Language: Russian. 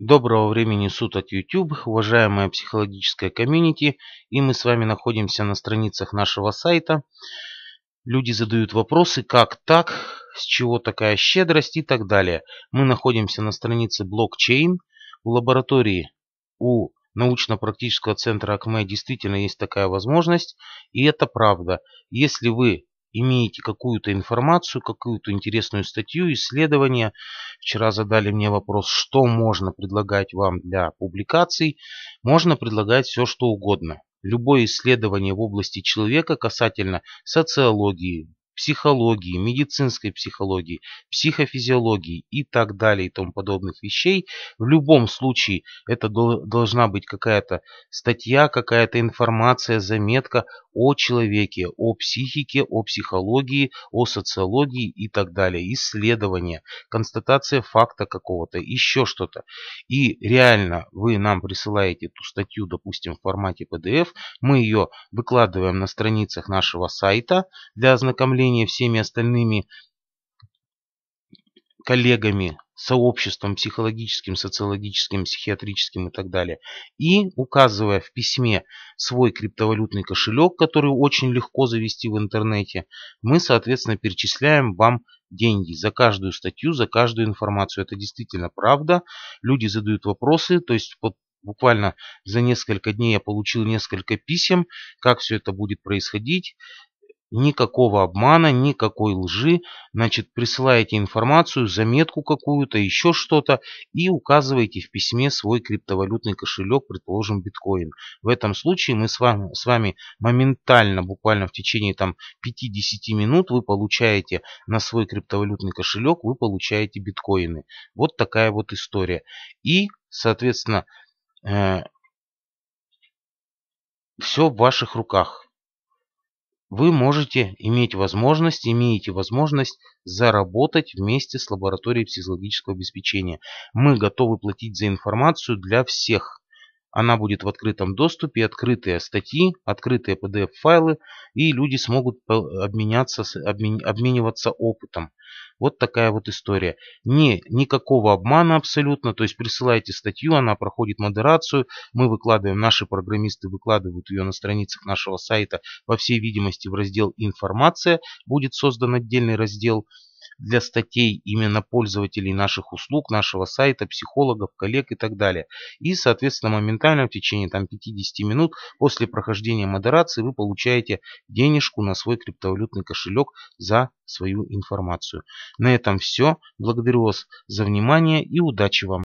Доброго времени суток, YouTube, уважаемая психологическая комьюнити, и мы с вами находимся на страницах нашего сайта. Люди задают вопросы, как так, с чего такая щедрость и так далее. Мы находимся на странице блокчейн в лаборатории у научно-практического центра АКМЭ действительно есть такая возможность, и это правда. Если вы имеете какую-то информацию, какую-то интересную статью, исследование. Вчера задали мне вопрос, что можно предлагать вам для публикаций. Можно предлагать все, что угодно. Любое исследование в области человека касательно социологии, психологии, медицинской психологии, психофизиологии и так далее и тому подобных вещей. В любом случае это должна быть какая-то статья, какая-то информация, заметка о человеке, о психике, о психологии, о социологии и так далее. Исследование, констатация факта какого-то, еще что-то. И реально вы нам присылаете эту статью, допустим, в формате PDF. Мы ее выкладываем на страницах нашего сайта для ознакомления всеми остальными коллегами, сообществом психологическим, социологическим, психиатрическим и так далее. И указывая в письме свой криптовалютный кошелек, который очень легко завести в интернете, мы, соответственно, перечисляем вам деньги за каждую статью, за каждую информацию. Это действительно правда. Люди задают вопросы, то есть вот буквально за несколько дней я получил несколько писем, как все это будет происходить. Никакого обмана, никакой лжи. Значит, присылаете информацию, заметку какую-то, еще что-то и указываете в письме свой криптовалютный кошелек, предположим, биткоин. В этом случае мы с вами, с вами моментально, буквально в течение там 5-10 минут вы получаете на свой криптовалютный кошелек, вы получаете биткоины. Вот такая вот история. И, соответственно, э, все в ваших руках вы можете иметь возможность, имеете возможность заработать вместе с лабораторией психологического обеспечения. Мы готовы платить за информацию для всех. Она будет в открытом доступе, открытые статьи, открытые PDF-файлы, и люди смогут обменяться, обмен, обмениваться опытом. Вот такая вот история. Не, никакого обмана абсолютно, то есть присылайте статью, она проходит модерацию, мы выкладываем, наши программисты выкладывают ее на страницах нашего сайта, по всей видимости в раздел «Информация» будет создан отдельный раздел для статей именно пользователей наших услуг, нашего сайта, психологов, коллег и так далее. И, соответственно, моментально в течение там, 50 минут после прохождения модерации вы получаете денежку на свой криптовалютный кошелек за свою информацию. На этом все. Благодарю вас за внимание и удачи вам!